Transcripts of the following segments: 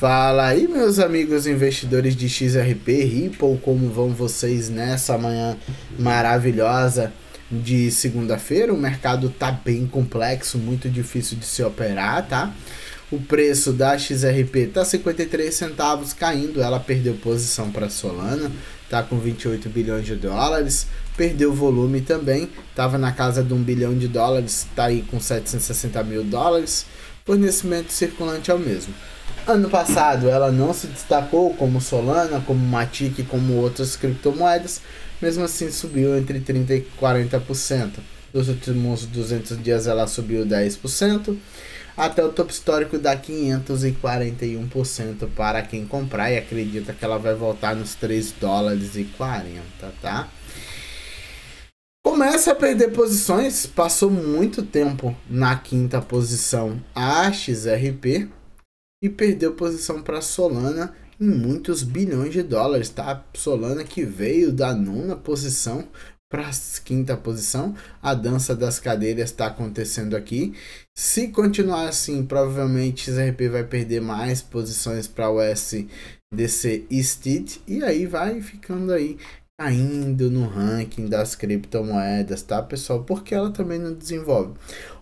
Fala aí, meus amigos investidores de XRP, Ripple, como vão vocês nessa manhã maravilhosa de segunda-feira? O mercado tá bem complexo, muito difícil de se operar, tá? O preço da XRP tá 53 centavos caindo, ela perdeu posição para Solana, tá com 28 bilhões de dólares, perdeu volume também, tava na casa de 1 bilhão de dólares, tá aí com 760 mil dólares, fornecimento circulante é o mesmo ano passado ela não se destacou como Solana, como Matic, como outras criptomoedas, mesmo assim subiu entre 30% e 40%. Nos últimos 200 dias ela subiu 10%, até o topo histórico dá 541% para quem comprar e acredita que ela vai voltar nos 3 dólares e 40, tá? começa a perder posições, passou muito tempo na quinta posição a XRP, e perdeu posição para Solana em muitos bilhões de dólares, tá? Solana que veio da nona posição para a quinta posição. A dança das cadeiras está acontecendo aqui. Se continuar assim, provavelmente XRP vai perder mais posições para o SDC, e STIT e aí vai ficando aí caindo tá no ranking das criptomoedas, tá, pessoal? Porque ela também não desenvolve.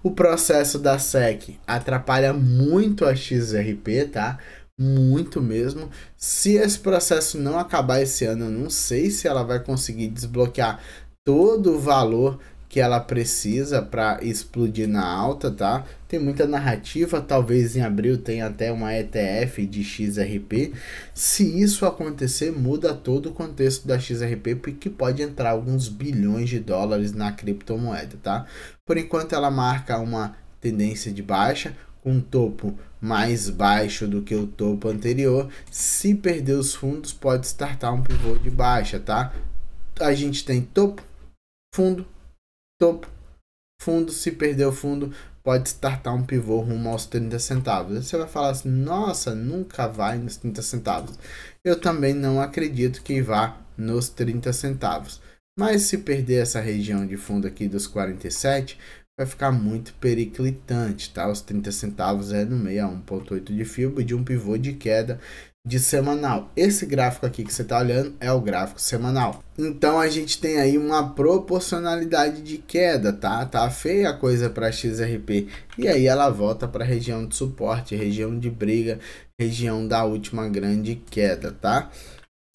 O processo da SEC atrapalha muito a XRP, tá? Muito mesmo. Se esse processo não acabar esse ano, eu não sei se ela vai conseguir desbloquear todo o valor que ela precisa para explodir na alta, tá? Tem muita narrativa, talvez em abril tenha até uma ETF de XRP. Se isso acontecer, muda todo o contexto da XRP, porque pode entrar alguns bilhões de dólares na criptomoeda, tá? Por enquanto ela marca uma tendência de baixa, com um topo mais baixo do que o topo anterior. Se perder os fundos, pode startar um pivô de baixa, tá? A gente tem topo, fundo, topo, fundo, se perder o fundo, pode startar um pivô rumo aos 30 centavos. Você vai falar assim, nossa, nunca vai nos 30 centavos. Eu também não acredito que vá nos 30 centavos. Mas se perder essa região de fundo aqui dos 47, vai ficar muito periclitante, tá? Os 30 centavos é no meio a 1.8 de FIBO e de um pivô de queda de semanal. Esse gráfico aqui que você está olhando é o gráfico semanal. Então a gente tem aí uma proporcionalidade de queda, tá? Tá feia a coisa para XRP. E aí ela volta para a região de suporte, região de briga, região da última grande queda, tá?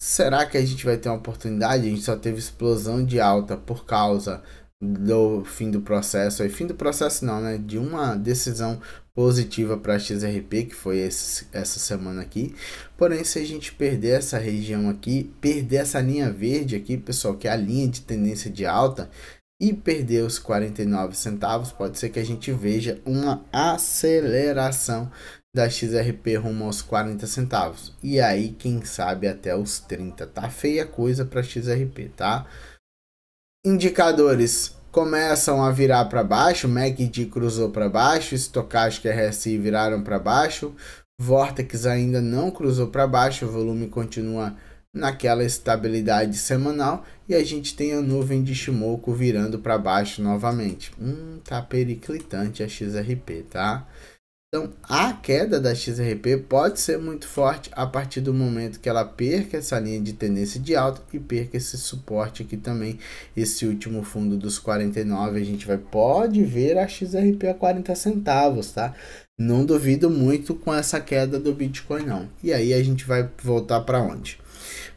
Será que a gente vai ter uma oportunidade? A gente só teve explosão de alta por causa do fim do processo, aí, fim do processo não, né, de uma decisão positiva para XRP, que foi esse, essa semana aqui. Porém, se a gente perder essa região aqui, perder essa linha verde aqui, pessoal, que é a linha de tendência de alta, e perder os 49 centavos, pode ser que a gente veja uma aceleração da XRP rumo aos 40 centavos. E aí, quem sabe até os 30. Tá feia coisa para XRP, tá? indicadores começam a virar para baixo, MACD cruzou para baixo, estocástica e RSI viraram para baixo, Vortex ainda não cruzou para baixo, o volume continua naquela estabilidade semanal e a gente tem a nuvem de Shimoku virando para baixo novamente. Hum, tá periclitante a XRP, tá? Então, a queda da XRP pode ser muito forte a partir do momento que ela perca essa linha de tendência de alta e perca esse suporte aqui também, esse último fundo dos 49, a gente vai pode ver a XRP a 40 centavos, tá? Não duvido muito com essa queda do Bitcoin não. E aí a gente vai voltar para onde?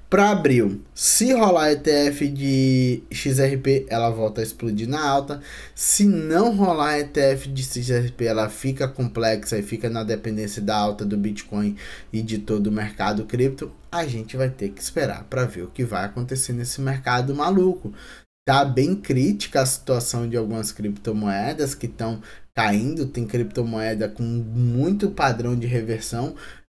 Para abril, se rolar ETF de XRP, ela volta a explodir na alta. Se não rolar ETF de XRP, ela fica complexa e fica na dependência da alta do Bitcoin e de todo o mercado cripto. A gente vai ter que esperar para ver o que vai acontecer nesse mercado maluco. Tá bem crítica a situação de algumas criptomoedas que estão caindo, tem criptomoeda com muito padrão de reversão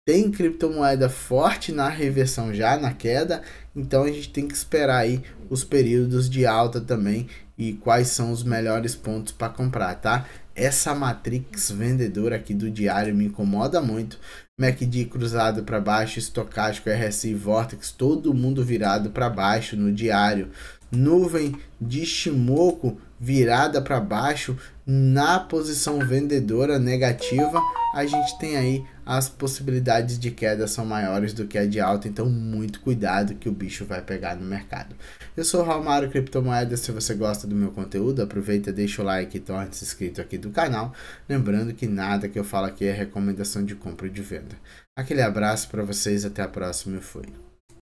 tem criptomoeda forte na reversão já, na queda, então a gente tem que esperar aí os períodos de alta também e quais são os melhores pontos para comprar, tá? Essa matrix vendedora aqui do diário me incomoda muito. MACD cruzado para baixo, estocástico, RSI, Vortex, todo mundo virado para baixo no diário nuvem de Shimoku virada para baixo na posição vendedora negativa, a gente tem aí as possibilidades de queda são maiores do que a de alta, então muito cuidado que o bicho vai pegar no mercado. Eu sou o Romário Criptomoedas, se você gosta do meu conteúdo, aproveita, deixa o like e torne-se inscrito aqui do canal, lembrando que nada que eu falo aqui é recomendação de compra e de venda. Aquele abraço para vocês, até a próxima e fui.